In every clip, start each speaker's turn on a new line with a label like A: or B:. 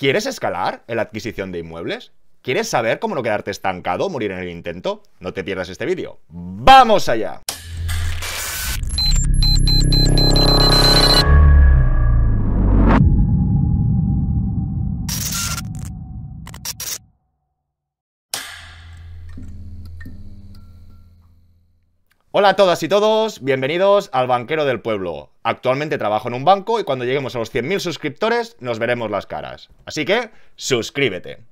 A: ¿Quieres escalar en la adquisición de inmuebles? ¿Quieres saber cómo no quedarte estancado o morir en el intento? No te pierdas este vídeo. ¡Vamos allá! Hola a todas y todos, bienvenidos al Banquero del Pueblo. Actualmente trabajo en un banco y cuando lleguemos a los 100.000 suscriptores nos veremos las caras. Así que, suscríbete.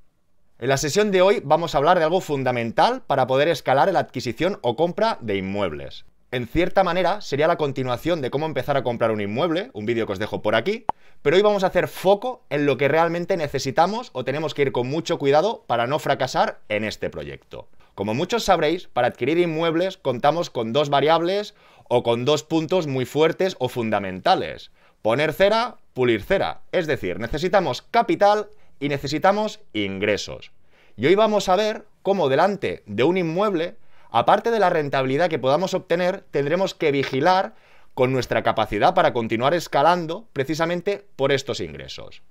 A: En la sesión de hoy vamos a hablar de algo fundamental para poder escalar la adquisición o compra de inmuebles. En cierta manera sería la continuación de cómo empezar a comprar un inmueble, un vídeo que os dejo por aquí, pero hoy vamos a hacer foco en lo que realmente necesitamos o tenemos que ir con mucho cuidado para no fracasar en este proyecto. Como muchos sabréis, para adquirir inmuebles contamos con dos variables o con dos puntos muy fuertes o fundamentales. Poner cera, pulir cera. Es decir, necesitamos capital y necesitamos ingresos. Y hoy vamos a ver cómo delante de un inmueble, aparte de la rentabilidad que podamos obtener, tendremos que vigilar con nuestra capacidad para continuar escalando precisamente por estos ingresos.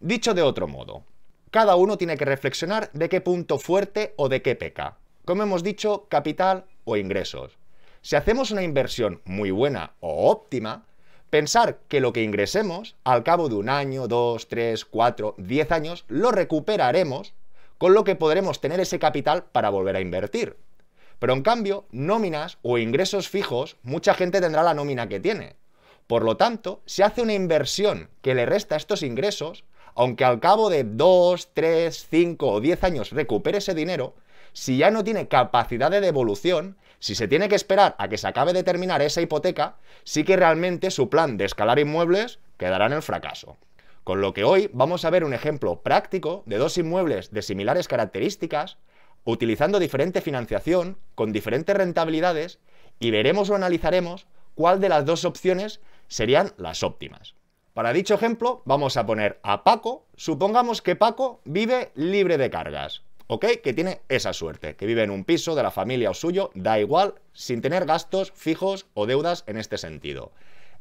A: Dicho de otro modo, cada uno tiene que reflexionar de qué punto fuerte o de qué peca como hemos dicho, capital o ingresos. Si hacemos una inversión muy buena o óptima, pensar que lo que ingresemos, al cabo de un año, dos, tres, cuatro, diez años, lo recuperaremos, con lo que podremos tener ese capital para volver a invertir. Pero en cambio, nóminas o ingresos fijos, mucha gente tendrá la nómina que tiene. Por lo tanto, si hace una inversión que le resta estos ingresos, aunque al cabo de dos, tres, cinco o diez años recupere ese dinero, si ya no tiene capacidad de devolución, si se tiene que esperar a que se acabe de terminar esa hipoteca, sí que realmente su plan de escalar inmuebles quedará en el fracaso. Con lo que hoy vamos a ver un ejemplo práctico de dos inmuebles de similares características, utilizando diferente financiación, con diferentes rentabilidades, y veremos o analizaremos cuál de las dos opciones serían las óptimas. Para dicho ejemplo, vamos a poner a Paco, supongamos que Paco vive libre de cargas. Que tiene esa suerte, que vive en un piso de la familia o suyo, da igual, sin tener gastos fijos o deudas en este sentido.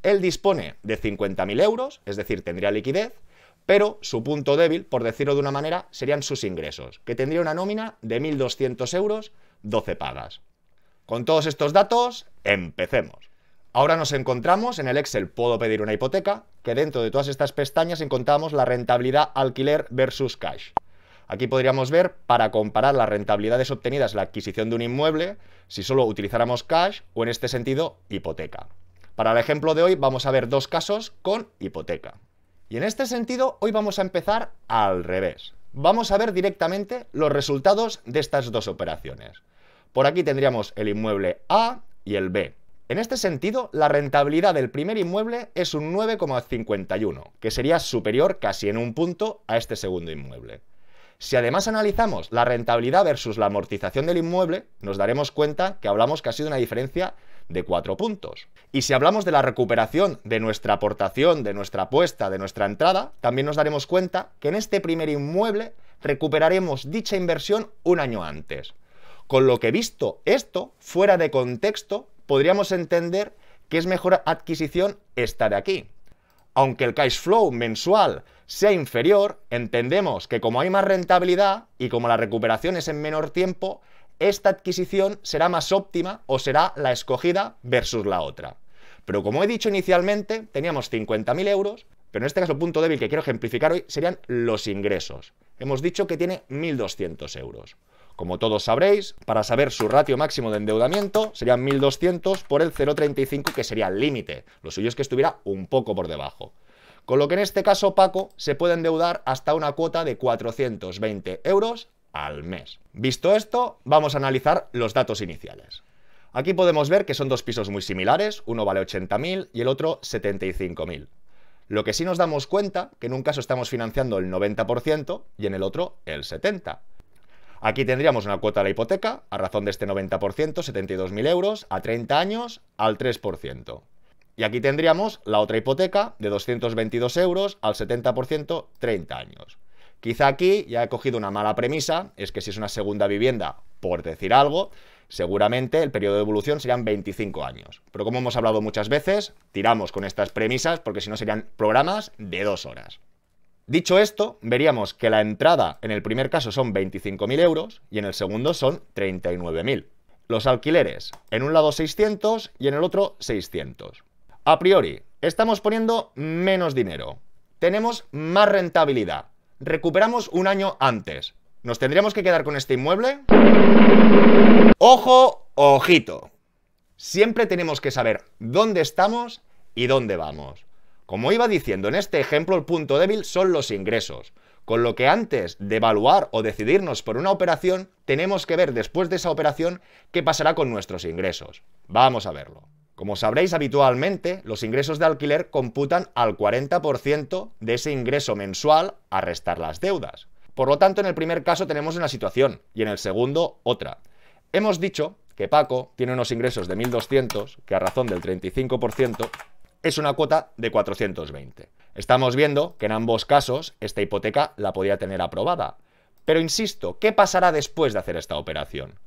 A: Él dispone de 50.000 euros, es decir, tendría liquidez, pero su punto débil, por decirlo de una manera, serían sus ingresos, que tendría una nómina de 1.200 euros, 12 pagas. Con todos estos datos, empecemos. Ahora nos encontramos en el Excel Puedo pedir una hipoteca, que dentro de todas estas pestañas encontramos la rentabilidad alquiler versus cash. Aquí podríamos ver, para comparar las rentabilidades obtenidas la adquisición de un inmueble, si solo utilizáramos cash o, en este sentido, hipoteca. Para el ejemplo de hoy vamos a ver dos casos con hipoteca. Y en este sentido, hoy vamos a empezar al revés. Vamos a ver directamente los resultados de estas dos operaciones. Por aquí tendríamos el inmueble A y el B. En este sentido, la rentabilidad del primer inmueble es un 9,51, que sería superior casi en un punto a este segundo inmueble. Si además analizamos la rentabilidad versus la amortización del inmueble, nos daremos cuenta que hablamos casi de una diferencia de cuatro puntos. Y si hablamos de la recuperación de nuestra aportación, de nuestra apuesta, de nuestra entrada, también nos daremos cuenta que en este primer inmueble recuperaremos dicha inversión un año antes. Con lo que visto esto, fuera de contexto, podríamos entender que es mejor adquisición esta de aquí. Aunque el cash flow mensual sea inferior, entendemos que como hay más rentabilidad y como la recuperación es en menor tiempo, esta adquisición será más óptima o será la escogida versus la otra. Pero como he dicho inicialmente, teníamos 50.000 euros, pero en este caso el punto débil que quiero ejemplificar hoy serían los ingresos. Hemos dicho que tiene 1.200 euros. Como todos sabréis, para saber su ratio máximo de endeudamiento serían 1.200 por el 0,35 que sería el límite. Lo suyo es que estuviera un poco por debajo. Con lo que en este caso Paco se puede endeudar hasta una cuota de 420 euros al mes. Visto esto, vamos a analizar los datos iniciales. Aquí podemos ver que son dos pisos muy similares, uno vale 80.000 y el otro 75.000. Lo que sí nos damos cuenta que en un caso estamos financiando el 90% y en el otro el 70%. Aquí tendríamos una cuota de la hipoteca, a razón de este 90%, 72.000 euros, a 30 años, al 3%. Y aquí tendríamos la otra hipoteca de 222 euros al 70%, 30 años. Quizá aquí ya he cogido una mala premisa, es que si es una segunda vivienda, por decir algo, seguramente el periodo de evolución serían 25 años. Pero como hemos hablado muchas veces, tiramos con estas premisas porque si no serían programas de dos horas. Dicho esto, veríamos que la entrada en el primer caso son 25.000 euros y en el segundo son 39.000. Los alquileres, en un lado 600 y en el otro 600. A priori, estamos poniendo menos dinero, tenemos más rentabilidad, recuperamos un año antes. ¿Nos tendríamos que quedar con este inmueble? Ojo, ojito. Siempre tenemos que saber dónde estamos y dónde vamos. Como iba diciendo en este ejemplo, el punto débil son los ingresos. Con lo que antes de evaluar o decidirnos por una operación, tenemos que ver después de esa operación qué pasará con nuestros ingresos. Vamos a verlo. Como sabréis, habitualmente los ingresos de alquiler computan al 40% de ese ingreso mensual a restar las deudas. Por lo tanto, en el primer caso tenemos una situación y en el segundo otra. Hemos dicho que Paco tiene unos ingresos de 1.200, que a razón del 35% es una cuota de 420. Estamos viendo que en ambos casos esta hipoteca la podía tener aprobada. Pero insisto, ¿qué pasará después de hacer esta operación?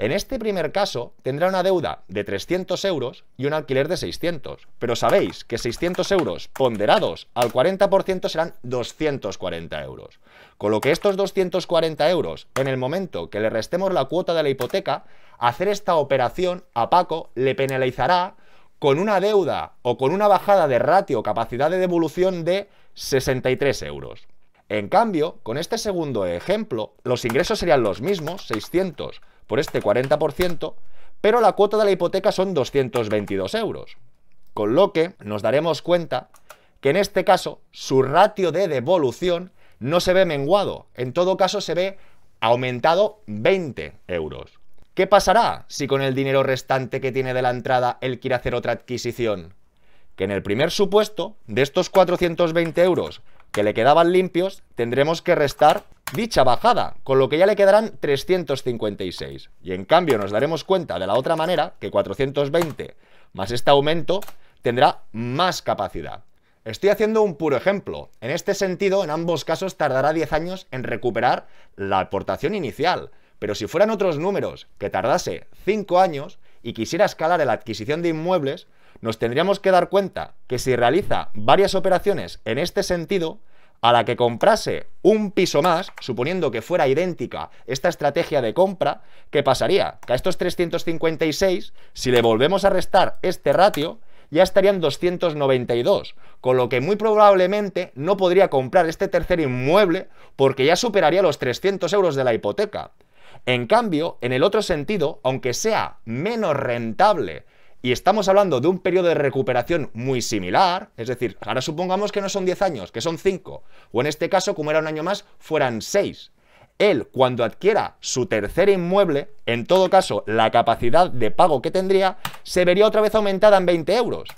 A: En este primer caso, tendrá una deuda de 300 euros y un alquiler de 600. Pero sabéis que 600 euros ponderados al 40% serán 240 euros. Con lo que estos 240 euros, en el momento que le restemos la cuota de la hipoteca, hacer esta operación a Paco le penalizará con una deuda o con una bajada de ratio capacidad de devolución de 63 euros. En cambio, con este segundo ejemplo, los ingresos serían los mismos, 600, por este 40%, pero la cuota de la hipoteca son 222 euros. Con lo que nos daremos cuenta que en este caso su ratio de devolución no se ve menguado, en todo caso se ve aumentado 20 euros. ¿Qué pasará si con el dinero restante que tiene de la entrada él quiere hacer otra adquisición? Que en el primer supuesto, de estos 420 euros que le quedaban limpios, tendremos que restar dicha bajada, con lo que ya le quedarán 356. Y en cambio nos daremos cuenta de la otra manera que 420 más este aumento tendrá más capacidad. Estoy haciendo un puro ejemplo. En este sentido, en ambos casos tardará 10 años en recuperar la aportación inicial. Pero si fueran otros números que tardase 5 años y quisiera escalar la adquisición de inmuebles, nos tendríamos que dar cuenta que si realiza varias operaciones en este sentido, a la que comprase un piso más, suponiendo que fuera idéntica esta estrategia de compra, ¿qué pasaría? Que a estos 356, si le volvemos a restar este ratio, ya estarían 292, con lo que muy probablemente no podría comprar este tercer inmueble porque ya superaría los 300 euros de la hipoteca. En cambio, en el otro sentido, aunque sea menos rentable y estamos hablando de un periodo de recuperación muy similar, es decir, ahora supongamos que no son 10 años, que son 5, o en este caso, como era un año más, fueran 6. Él, cuando adquiera su tercer inmueble, en todo caso, la capacidad de pago que tendría se vería otra vez aumentada en 20 euros.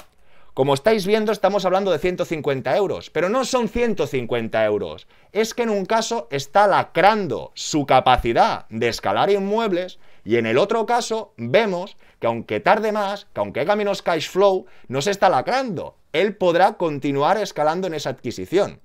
A: Como estáis viendo, estamos hablando de 150 euros, pero no son 150 euros. Es que en un caso está lacrando su capacidad de escalar inmuebles y en el otro caso vemos que aunque tarde más, que aunque haga menos cash flow, no se está lacrando. Él podrá continuar escalando en esa adquisición.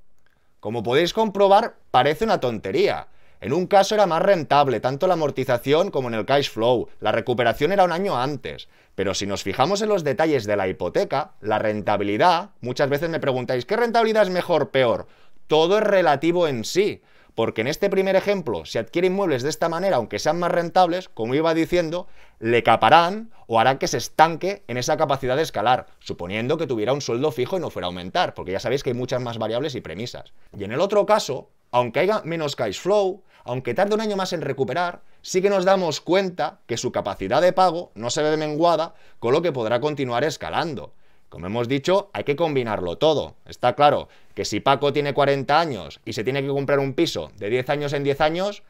A: Como podéis comprobar, parece una tontería. En un caso era más rentable tanto la amortización como en el cash flow, la recuperación era un año antes, pero si nos fijamos en los detalles de la hipoteca, la rentabilidad, muchas veces me preguntáis, ¿qué rentabilidad es mejor, peor? Todo es relativo en sí. Porque en este primer ejemplo, si adquiere inmuebles de esta manera, aunque sean más rentables, como iba diciendo, le caparán o harán que se estanque en esa capacidad de escalar, suponiendo que tuviera un sueldo fijo y no fuera a aumentar, porque ya sabéis que hay muchas más variables y premisas. Y en el otro caso, aunque haya menos cash flow, aunque tarde un año más en recuperar, sí que nos damos cuenta que su capacidad de pago no se ve menguada, con lo que podrá continuar escalando. Como hemos dicho, hay que combinarlo todo. Está claro que si Paco tiene 40 años y se tiene que comprar un piso de 10 años en 10 años,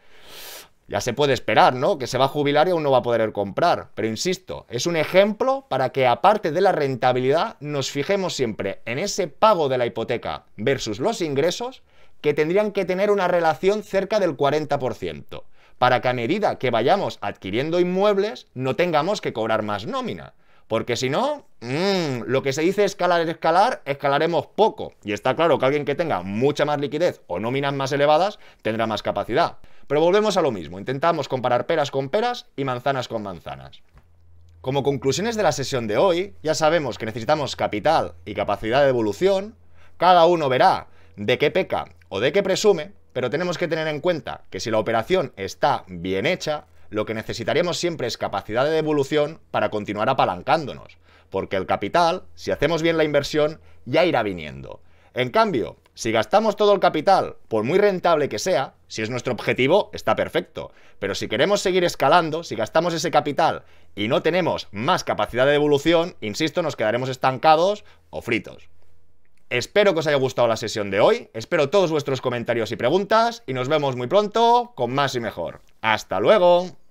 A: ya se puede esperar, ¿no? Que se va a jubilar y aún no va a poder comprar. Pero insisto, es un ejemplo para que aparte de la rentabilidad nos fijemos siempre en ese pago de la hipoteca versus los ingresos que tendrían que tener una relación cerca del 40%, para que a medida que vayamos adquiriendo inmuebles no tengamos que cobrar más nómina porque si no, mm, lo que se dice escalar, escalar, escalaremos poco. Y está claro que alguien que tenga mucha más liquidez o nóminas más elevadas tendrá más capacidad. Pero volvemos a lo mismo, intentamos comparar peras con peras y manzanas con manzanas. Como conclusiones de la sesión de hoy, ya sabemos que necesitamos capital y capacidad de evolución, cada uno verá de qué peca o de qué presume, pero tenemos que tener en cuenta que si la operación está bien hecha, lo que necesitaremos siempre es capacidad de devolución para continuar apalancándonos, porque el capital, si hacemos bien la inversión, ya irá viniendo. En cambio, si gastamos todo el capital, por muy rentable que sea, si es nuestro objetivo, está perfecto. Pero si queremos seguir escalando, si gastamos ese capital y no tenemos más capacidad de devolución, insisto, nos quedaremos estancados o fritos. Espero que os haya gustado la sesión de hoy, espero todos vuestros comentarios y preguntas y nos vemos muy pronto con más y mejor. Hasta luego.